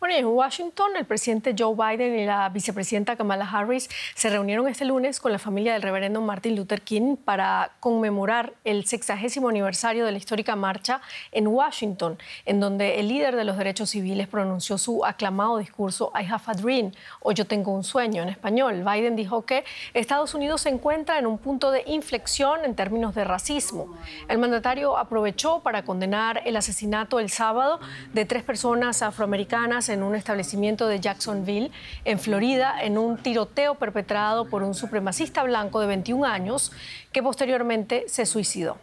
Bueno, en Washington, el presidente Joe Biden y la vicepresidenta Kamala Harris se reunieron este lunes con la familia del reverendo Martin Luther King para conmemorar el sexagésimo aniversario de la histórica marcha en Washington, en donde el líder de los derechos civiles pronunció su aclamado discurso I Have a Dream o Yo tengo un sueño en español. Biden dijo que Estados Unidos se encuentra en un punto de inflexión en términos de racismo. El mandatario aprovechó para condenar el asesinato el sábado de tres personas afroamericanas en un establecimiento de Jacksonville, en Florida, en un tiroteo perpetrado por un supremacista blanco de 21 años que posteriormente se suicidó.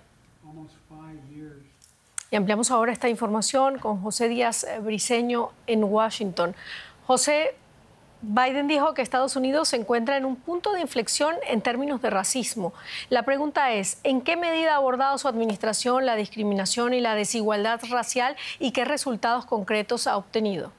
Y ampliamos ahora esta información con José Díaz eh, Briseño en Washington. José, Biden dijo que Estados Unidos se encuentra en un punto de inflexión en términos de racismo. La pregunta es, ¿en qué medida ha abordado su administración la discriminación y la desigualdad racial y qué resultados concretos ha obtenido?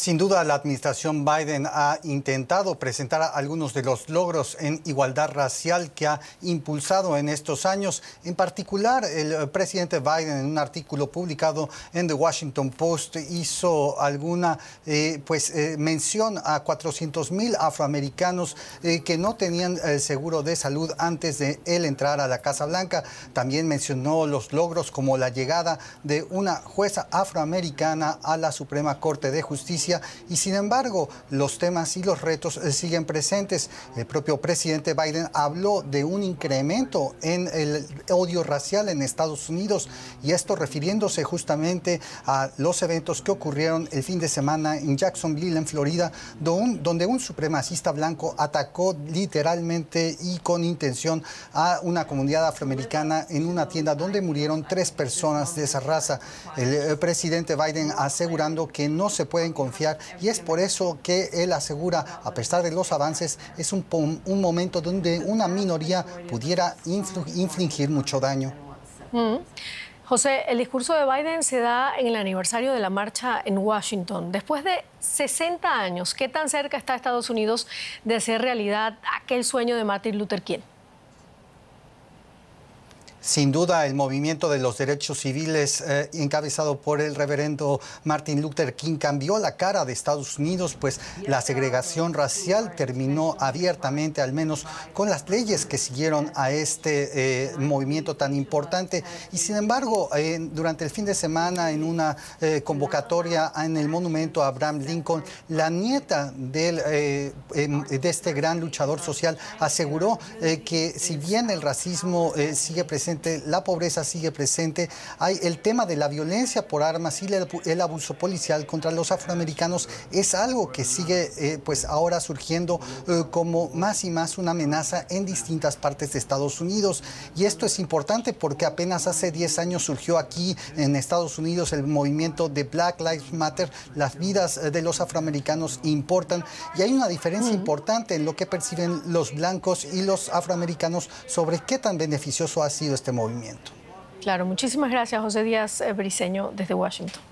Sin duda, la administración Biden ha intentado presentar algunos de los logros en igualdad racial que ha impulsado en estos años. En particular, el eh, presidente Biden, en un artículo publicado en The Washington Post, hizo alguna eh, pues, eh, mención a 400 mil afroamericanos que no tenían seguro de salud antes de él entrar a la Casa Blanca. También mencionó los logros como la llegada de una jueza afroamericana a la Suprema Corte de Justicia y sin embargo los temas y los retos eh, siguen presentes. El propio presidente Biden habló de un incremento en el odio racial en Estados Unidos y esto refiriéndose justamente a los eventos que ocurrieron el fin de semana en Jacksonville, en Florida, donde un supremacista blanco atacó literalmente y con intención a una comunidad afroamericana en una tienda donde murieron tres personas de esa raza. El, el eh, presidente Biden asegurando que no se pueden confiar y es por eso que él asegura, a pesar de los avances, es un, momento donde una minoría pudiera infligir mucho daño. Mm. José, el discurso de Biden se da en el aniversario de la marcha en Washington. Después de 60 años, ¿qué tan cerca está Estados Unidos de hacer realidad aquel sueño de Martin Luther King? Sin duda, el movimiento de los derechos civiles eh, encabezado por el reverendo Martin Luther King cambió la cara de Estados Unidos, pues la segregación racial terminó abiertamente, al menos con las leyes que siguieron a este eh, movimiento tan importante. Y sin embargo, eh, durante el fin de semana, en una convocatoria en el monumento a Abraham Lincoln, la nieta del, em, de este gran luchador social aseguró que si bien el racismo sigue presente, la pobreza sigue presente, hay el tema de la violencia por armas y el abuso policial contra los afroamericanos es algo que sigue eh, pues ahora surgiendo eh, como más y más una amenaza en distintas partes de Estados Unidos. Y esto es importante porque apenas hace 10 años surgió aquí en Estados Unidos el movimiento de Black Lives Matter, las vidas eh, de los afroamericanos importan y hay una diferencia importante en lo que perciben los blancos y los afroamericanos sobre qué tan beneficioso ha sido este movimiento. Claro, muchísimas gracias José Díaz eh, briseño desde Washington.